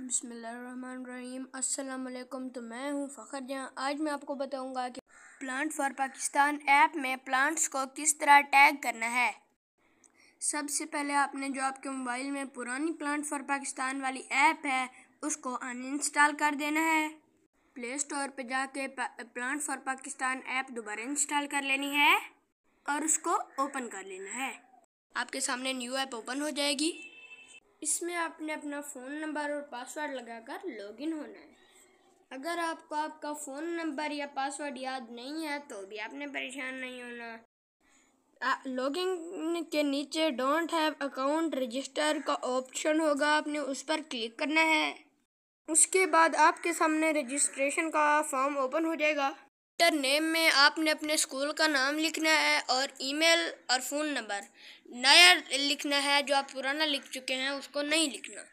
बसमीम अल्लाम तो मैं हूँ फ़खर जहाँ आज मैं आपको बताऊँगा कि प्लांट फॉर पाकिस्तान ऐप में प्लांट्स को किस तरह टैग करना है सबसे पहले आपने जो आपके मोबाइल में पुरानी प्लांट फॉर पाकिस्तान वाली ऐप है उसको अनइंस्टॉल कर देना है प्ले स्टोर पर जाके प्लान फॉर पाकिस्तान ऐप दोबारा इंस्टॉल कर लेनी है और उसको ओपन कर लेना है आपके सामने न्यू ऐप ओपन हो जाएगी इसमें आपने अपना फ़ोन नंबर और पासवर्ड लगाकर लॉगिन होना है अगर आपको आपका फ़ोन नंबर या पासवर्ड याद नहीं है तो भी आपने परेशान नहीं होना लॉगिन के नीचे डोंट हैव अकाउंट रजिस्टर का ऑप्शन होगा आपने उस पर क्लिक करना है उसके बाद आपके सामने रजिस्ट्रेशन का फॉर्म ओपन हो जाएगा डॉक्टर नेम में आपने अपने स्कूल का नाम लिखना है और ईमेल और फ़ोन नंबर नया लिखना है जो आप पुराना लिख चुके हैं उसको नहीं लिखना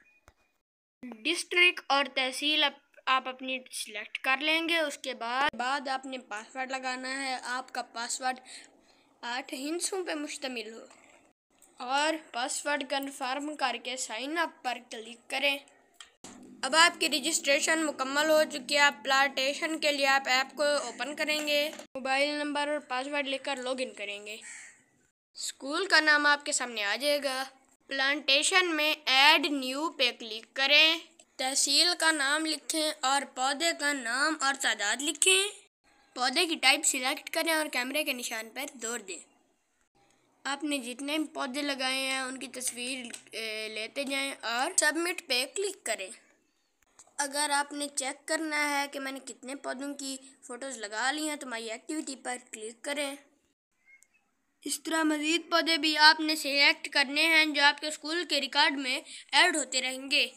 डिस्ट्रिक्ट और तहसील आप, आप अपनी सिलेक्ट कर लेंगे उसके बाद बाद आपने पासवर्ड लगाना है आपका पासवर्ड आठ हिंसों पर मुश्तमिल हो और पासवर्ड कन्फर्म करके साइन अप पर क्लिक करें अब आपकी रजिस्ट्रेशन मुकम्मल हो चुकी है प्लाटेशन के लिए आप ऐप को ओपन करेंगे मोबाइल नंबर और पासवर्ड लिखकर लॉगिन करेंगे स्कूल का नाम आपके सामने आ जाएगा प्लांटेशन में ऐड न्यू पे क्लिक करें तहसील का नाम लिखें और पौधे का नाम और तादाद लिखें पौधे की टाइप सिलेक्ट करें और कैमरे के निशान पर दौर दें आपने जितने पौधे लगाए हैं उनकी तस्वीर लेते जाएं और सबमिट पे क्लिक करें अगर आपने चेक करना है कि मैंने कितने पौधों की फ़ोटोज़ लगा ली हैं तो माई एक्टिविटी पर क्लिक करें इस तरह मज़ीद पौधे भी आपने सेलेक्ट करने हैं जो आपके स्कूल के रिकॉर्ड में ऐड होते रहेंगे